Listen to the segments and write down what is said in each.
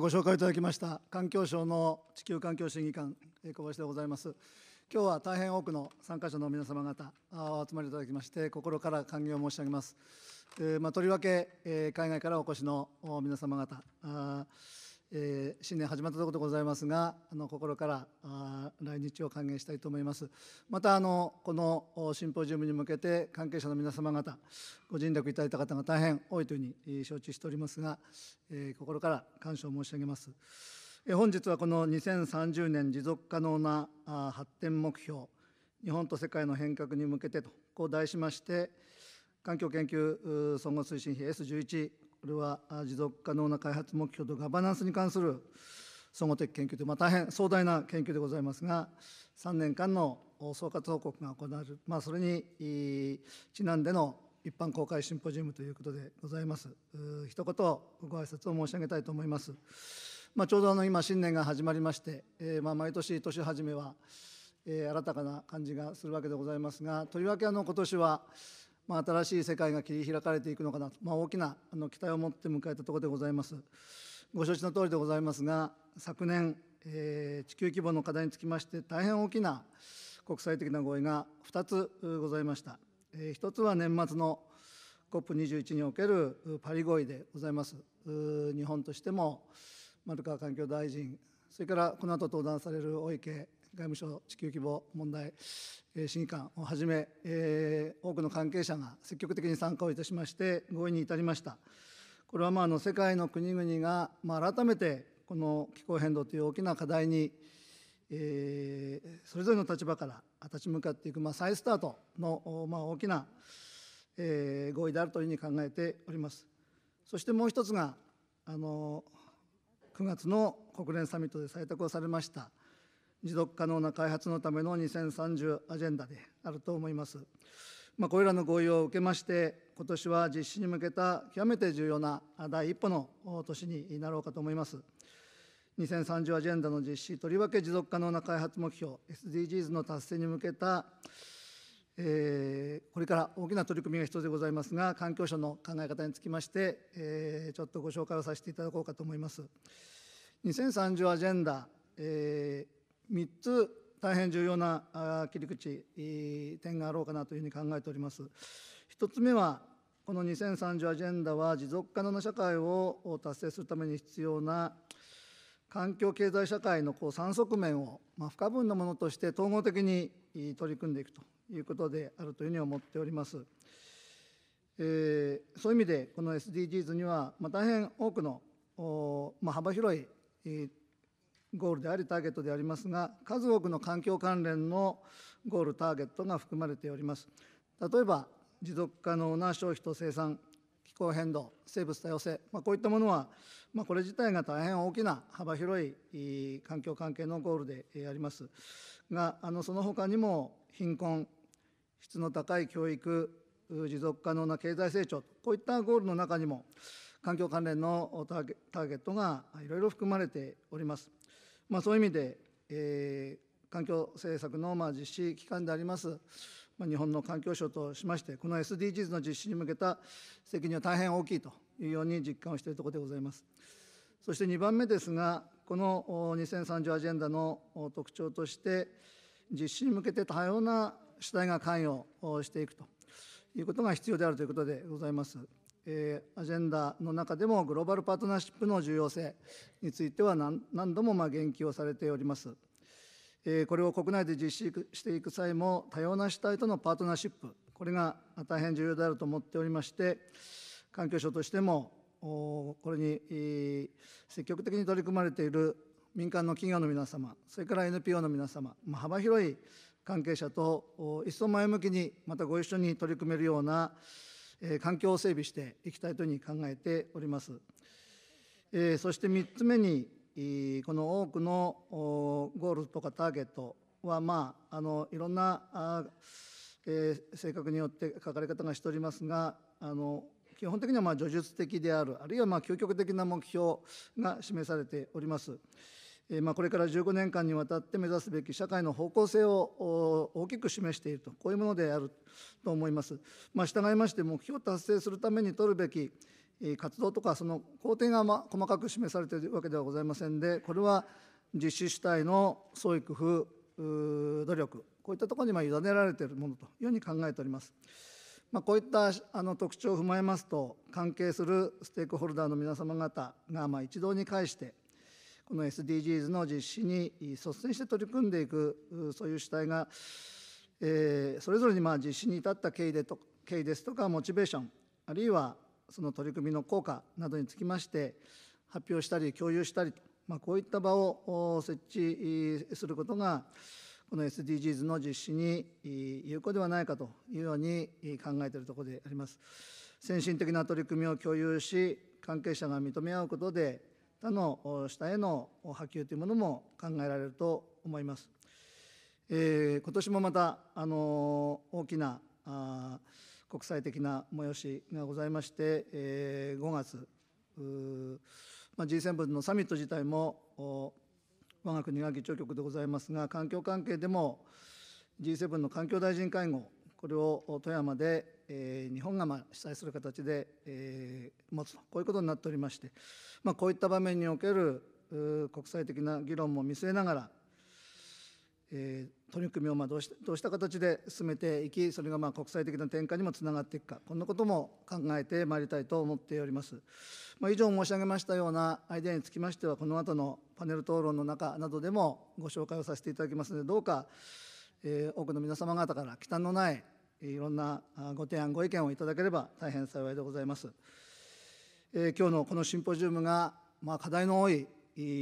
ご紹介いただきました環境省の地球環境審議官小林でございます今日は大変多くの参加者の皆様方お集まりいただきまして心から歓迎を申し上げます、えー、まあ、とりわけ、えー、海外からお越しの皆様方えー、新年始まったところでございますがあの心からあ来日を歓迎したいと思いますまたあのこのシンポジウムに向けて関係者の皆様方ご尽力いただいた方が大変多いというふうに承知しておりますが、えー、心から感謝を申し上げます、えー、本日はこの2030年持続可能なあ発展目標日本と世界の変革に向けてとこう題しまして環境研究総合推進費 S11 これは持続可能な開発目標とガバナンスに関する総合的研究という、まあ、大変壮大な研究でございますが3年間の総括報告が行われる、まあ、それにちなんでの一般公開シンポジウムということでございます。一言ご挨拶を申し上げたいと思います。まあ、ちょうどあの今新年が始まりまして、えー、まあ毎年年始めは、えー、新たかな感じがするわけでございますがとりわけあの今年はまあ、新しい世界が切り開かれていくのかなと、まあ、大きなあの期待を持って迎えたところでございます。ご承知の通りでございますが昨年、えー、地球規模の課題につきまして大変大きな国際的な合意が2つございました。えー、1つは年末の COP21 におけるパリ合意でございます。日本としても丸川環境大臣それからこの後登壇される大池外務省地球規模問題審議官をはじめ、え多くの関係者が積極的に参加をいたしまして合意に至りました。これはまああの世界の国々がま改めてこの気候変動という大きな課題に、えそれぞれの立場から立ち向かっていくま再スタートのま大きな、え合意であるというふうに考えております。そしてもう一つがあの9月の国連サミットで採択をされました持続可能な開発のための2030アジェンダであると思います。まあ、これらの合意を受けまして、今年は実施に向けた極めて重要な第一歩の年になろうかと思います。2030アジェンダの実施、とりわけ持続可能な開発目標、SDGs の達成に向けた、えー、これから大きな取り組みが必要でございますが、環境省の考え方につきまして、えー、ちょっとご紹介をさせていただこうかと思います。2030アジェンダ、えー、3つ大変重要な切り口、点があろうかなというふうに考えております。1つ目は、この2030アジェンダは持続可能な社会を達成するために必要な環境経済社会のこう3側面を、まあ、不可分のものとして統合的に取り組んでいくということであるというふうに思っております。えー、そういう意味で、この SDGs には、まあ、大変多くの、まあ、幅広いゴールでありターゲットでありますが、数多くの環境関連のゴール、ターゲットが含まれております。例えば、持続可能な消費と生産、気候変動、生物多様性、まあ、こういったものは、まあ、これ自体が大変大きな幅広い環境関係のゴールでありますが、あのその他にも貧困、質の高い教育、持続可能な経済成長、こういったゴールの中にも、環境関連のターゲットがいろいろ含まれております。まあ、そういう意味で、えー、環境政策のまあ実施機関であります、まあ、日本の環境省としまして、この SDGs の実施に向けた責任は大変大きいというように実感をしているところでございます。そして2番目ですが、この2030アジェンダの特徴として、実施に向けて多様な主体が関与していくと。いうことが必要であるということでございます。えー、アジェンダの中でもグローバルパートナーシップの重要性については何何度もまあ言及をされております。えー、これを国内で実施していく際も多様な主体とのパートナーシップこれが大変重要であると思っておりまして環境省としてもこれに積極的に取り組まれている民間の企業の皆様それから NPO の皆様、まあ、幅広い関係者と一層前向きにまたご一緒に取り組めるような環境を整備していきたいというふうに考えております。そして3つ目にこの多くのゴールとかターゲットはまああのいろんな性格によって書かれ方がしておりますがあの基本的にはま叙述的であるあるいはま究極的な目標が示されております。まあ、これから15年間にわたって目指すべき社会の方向性を大きく示していると、こういうものであると思います。まあ、従いまして、目標を達成するために取るべき活動とか、その工程がま細かく示されているわけではございませんで、これは実施主体の創意工夫、努力、こういったところにま委ねられているものというふうに考えております。まあ、こういったあの特徴を踏まえますと、関係するステークホルダーの皆様方がま一堂に会して、この SDGs の実施に率先して取り組んでいく、そういう主体が、えー、それぞれにまあ実施に至った経緯でと経緯ですとか、モチベーション、あるいはその取り組みの効果などにつきまして、発表したり、共有したりまあ、こういった場を設置することが、この SDGs の実施に有効ではないかというように考えているところであります。先進的な取り組みを共有し、関係者が認め合うことで、他の下への波及というものも考えられると思います。えー、今年もまた、あの大きなあ国際的な催しがございまして、えー、5月、まあ、G7 のサミット自体も我が国が議長国でございますが環境関係でも G7 の環境大臣会合これを富山で、えー、日本がまあ主催する形で、えー、持つとこういうことになっておりまして、まあ、こういった場面における国際的な議論も見据えながら、えー、取り組みをまあどうしどうした形で進めていきそれがまあ国際的な転換にもつながっていくかこんなことも考えてまいりたいと思っております、まあ、以上申し上げましたようなアイデアにつきましてはこの後のパネル討論の中などでもご紹介をさせていただきますのでどうか多くの皆様方から忌憚のないいろんなご提案ご意見をいただければ大変幸いでございます。え今日のこのシンポジウムが、まあ、課題の多い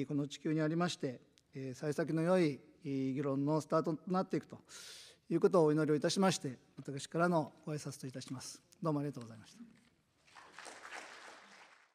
この地球にありまして、え幸先の良い議論のスタートとなっていくということをお祈りをいたしまして私からのご挨拶といたします。どうもありがとうございました。